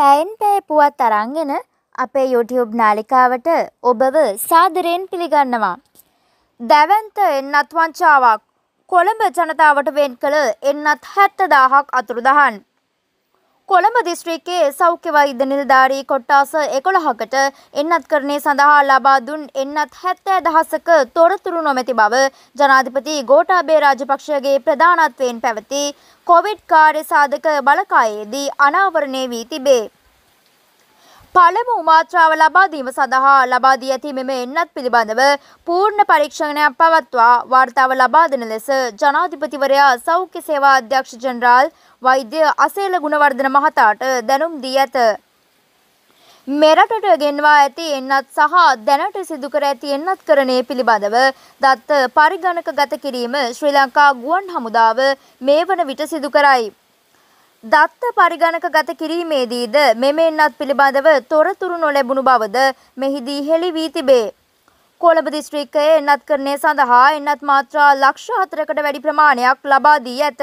පැයෙන් පැය පුවත් අරංගෙන අපේ YouTube නාලිකාවට ඔබව සාදරයෙන් පිළිගන්නවා. දැවන්ත එන්නත් වංචාවක් කොළඹ ජනතාවට වෙන් කළ එන්නත් හැත්තදාහක් අතුරුදහන්. කොළඹ දිස්ත්‍රිකයේ සෞඛ්‍ය වෛද්‍ය නිලධාරී කොට්ටාස එකොළහකට එන්නත් කරණය සඳහා ලබා දුන් එන්නත් හැත්තෑ දහසක තොරතුරු නොමැති බව ජනාධිපති ගෝටාබේ රාජපක්ෂගේ ප්‍රධානත්වයෙන් පැවති කොවිඩ් කාර්ය සාධක බලකායේදී අනාවරණය වී තිබේ. පළමු උමාත්‍රාව ලබා දීම සඳහා ලබා දී ඇති මෙම එන්නත් පිළිබඳව පූර්ණ පරීක්ෂණයක් පවත්වා වාර්තාව ලබා දෙන ලෙස ජනාධිපතිවරයා සෞඛ්‍ය සේවා අධ්‍යක්ෂ ජනරාල් වෛද්‍ය අසේල ගුණවර්ධන මහතාට දැනුම් දී ඇත. මෙරටට ගෙන්වා ඇති එන්නත් සහ දැනට සිදුකර ඇති එන්නත් කරණය පිළිබඳව දත්ත පරිගණක ගත කිරීම ශ්‍රී ලංකා ගුවන් හමුදාව මේ වන විට සිදුකරයි. දත්ත පරිගණක ගත කිරීමේදීද මෙමෙන්නත් පිළිබඳව තොරතුරු නොලැබුණු බවද මෙහිදී හෙළි වී තිබේ. කොළඹ දිස්ත්‍රික්කයේ එන්නත් කරණය සඳහා එන්නත් මාත්‍රා ලක්ෂ හතරකට වැඩි ප්‍රමාණයක් ලබා දී ඇත.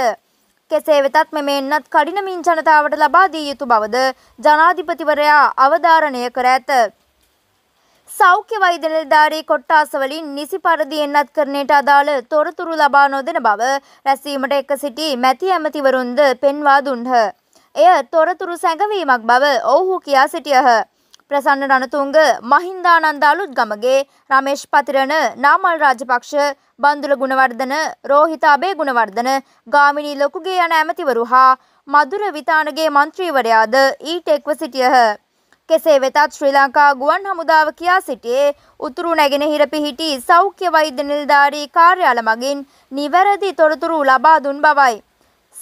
කෙසේ වෙතත් මෙම එන්නත් කඩිනමින් ජනතාවට ලබා දී යුතු බවද ජනාධිපතිවරයා අවධාරණය කර ඇත. සෞඛ්‍ය වෛද්‍ය නිලධාරී කොට්ටාස වලින් නිසි පරිදි එන්නත් කරණයට අදාළ තොරතුරු ලබා නොදෙන බව රැස්වීමට එක සිටි මැති ඇමතිවරුන්ද පෙන්වා දුන්හ. එය තොරතුරු සැඟවීමක් බව ඔවුහු කියා සිටියහ. ප්‍රසන්න රණතුංග මහින්දානන්ද අලුත් ගමගේ රමේෂ් පතිරණ නාමල් රාජපක්ෂ බන්දුල ගුණවර්ධන රෝහිත අබේ ගුණවර්ධන ගාමිණී ලොකුගේ යන ඇමතිවරු හා මදුර විතානගේ මන්ත්‍රීවරයාද ඊට එක්ව සිටියහ. කෙසේ වෙතත් ශ්‍රී ලංකා ගුවන් හමුදාව කියා සිටියේ උතුරු නැගෙනහිර පිහිටි සෞඛ්‍ය වෛද්‍ය නිලධාරී කාර්යාල මගින් නිවැරදි තොරතුරු ලබා දුන් බවයි.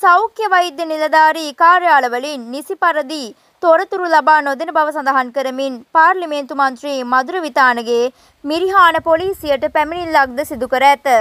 සෞඛ්‍ය වෛද්‍ය නිලධාරී කාර්යාලවලින් නිසි පරදි තොරතුරු ලබා නොදෙන බව සඳහන් කරමින් පාර්ලිමේන්තු මන්ත්‍රී මදුර විතානගේ මිරිහාන පොලිසියට පැමිණිල්ලක්ද සිදු කර ඇත.